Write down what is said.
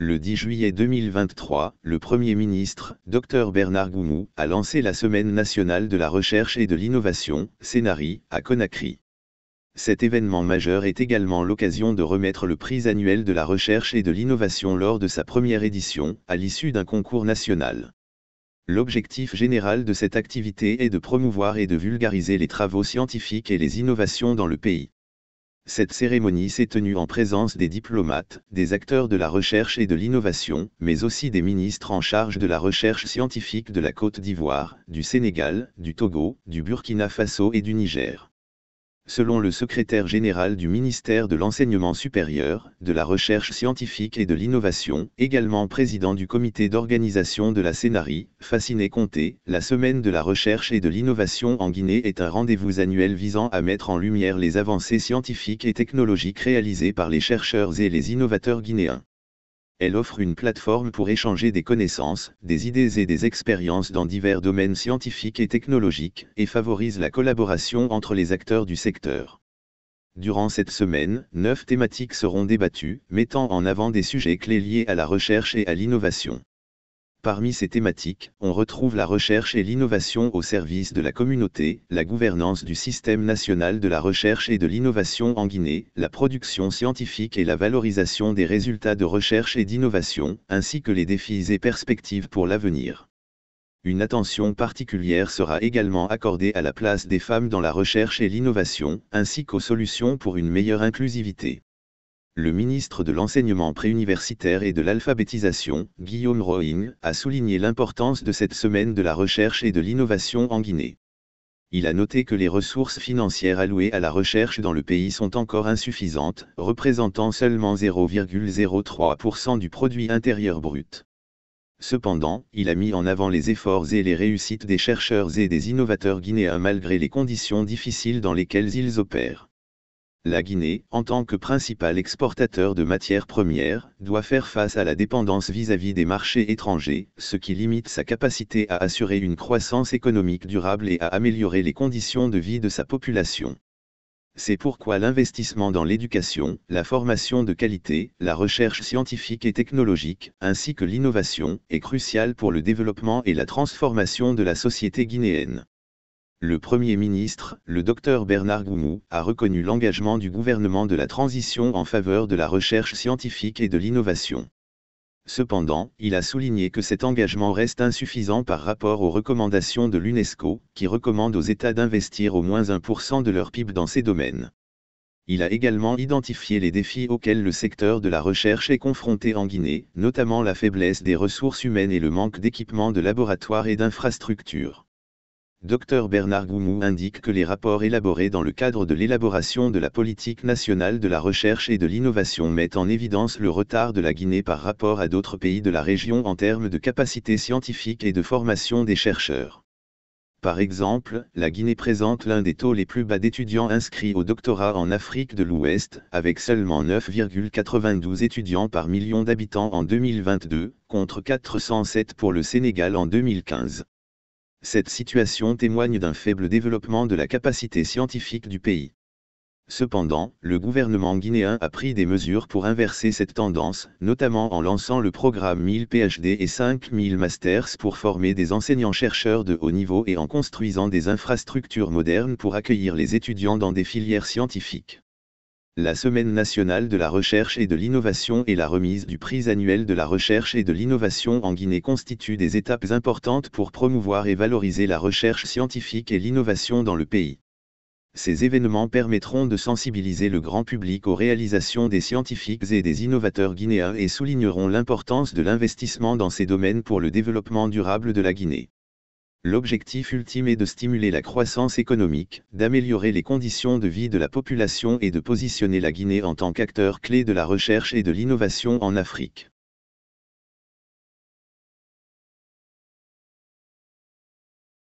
Le 10 juillet 2023, le Premier ministre, Dr Bernard Goumou, a lancé la Semaine nationale de la recherche et de l'innovation, Sénari, à Conakry. Cet événement majeur est également l'occasion de remettre le prix annuel de la recherche et de l'innovation lors de sa première édition, à l'issue d'un concours national. L'objectif général de cette activité est de promouvoir et de vulgariser les travaux scientifiques et les innovations dans le pays cette cérémonie s'est tenue en présence des diplomates, des acteurs de la recherche et de l'innovation, mais aussi des ministres en charge de la recherche scientifique de la Côte d'Ivoire, du Sénégal, du Togo, du Burkina Faso et du Niger selon le secrétaire général du ministère de l'Enseignement supérieur, de la Recherche scientifique et de l'Innovation, également président du comité d'organisation de la Scénarie, Fasciné Comté, la Semaine de la Recherche et de l'Innovation en Guinée est un rendez-vous annuel visant à mettre en lumière les avancées scientifiques et technologiques réalisées par les chercheurs et les innovateurs guinéens elle offre une plateforme pour échanger des connaissances, des idées et des expériences dans divers domaines scientifiques et technologiques, et favorise la collaboration entre les acteurs du secteur. Durant cette semaine, neuf thématiques seront débattues, mettant en avant des sujets clés liés à la recherche et à l'innovation. Parmi ces thématiques, on retrouve la recherche et l'innovation au service de la communauté, la gouvernance du système national de la recherche et de l'innovation en Guinée, la production scientifique et la valorisation des résultats de recherche et d'innovation, ainsi que les défis et perspectives pour l'avenir. Une attention particulière sera également accordée à la place des femmes dans la recherche et l'innovation, ainsi qu'aux solutions pour une meilleure inclusivité. Le ministre de l'Enseignement préuniversitaire et de l'Alphabétisation, Guillaume Roing, a souligné l'importance de cette semaine de la recherche et de l'innovation en Guinée. Il a noté que les ressources financières allouées à la recherche dans le pays sont encore insuffisantes, représentant seulement 0,03% du produit intérieur brut. Cependant, il a mis en avant les efforts et les réussites des chercheurs et des innovateurs guinéens malgré les conditions difficiles dans lesquelles ils opèrent la Guinée, en tant que principal exportateur de matières premières, doit faire face à la dépendance vis-à-vis des marchés étrangers, ce qui limite sa capacité à assurer une croissance économique durable et à améliorer les conditions de vie de sa population. C'est pourquoi l'investissement dans l'éducation, la formation de qualité, la recherche scientifique et technologique, ainsi que l'innovation, est crucial pour le développement et la transformation de la société guinéenne le Premier ministre, le Dr Bernard Goumou, a reconnu l'engagement du gouvernement de la transition en faveur de la recherche scientifique et de l'innovation. Cependant, il a souligné que cet engagement reste insuffisant par rapport aux recommandations de l'UNESCO, qui recommande aux États d'investir au moins 1% de leur PIB dans ces domaines. Il a également identifié les défis auxquels le secteur de la recherche est confronté en Guinée, notamment la faiblesse des ressources humaines et le manque d'équipements de laboratoires et d'infrastructures. Dr Bernard Goumou indique que les rapports élaborés dans le cadre de l'élaboration de la politique nationale de la recherche et de l'innovation mettent en évidence le retard de la Guinée par rapport à d'autres pays de la région en termes de capacité scientifique et de formation des chercheurs. Par exemple, la Guinée présente l'un des taux les plus bas d'étudiants inscrits au doctorat en Afrique de l'Ouest, avec seulement 9,92 étudiants par million d'habitants en 2022, contre 407 pour le Sénégal en 2015. Cette situation témoigne d'un faible développement de la capacité scientifique du pays. Cependant, le gouvernement guinéen a pris des mesures pour inverser cette tendance, notamment en lançant le programme 1000 PhD et 5000 Masters pour former des enseignants-chercheurs de haut niveau et en construisant des infrastructures modernes pour accueillir les étudiants dans des filières scientifiques la Semaine nationale de la recherche et de l'innovation et la remise du prix annuel de la recherche et de l'innovation en Guinée constituent des étapes importantes pour promouvoir et valoriser la recherche scientifique et l'innovation dans le pays. Ces événements permettront de sensibiliser le grand public aux réalisations des scientifiques et des innovateurs guinéens et souligneront l'importance de l'investissement dans ces domaines pour le développement durable de la Guinée. L'objectif ultime est de stimuler la croissance économique, d'améliorer les conditions de vie de la population et de positionner la Guinée en tant qu'acteur clé de la recherche et de l'innovation en Afrique.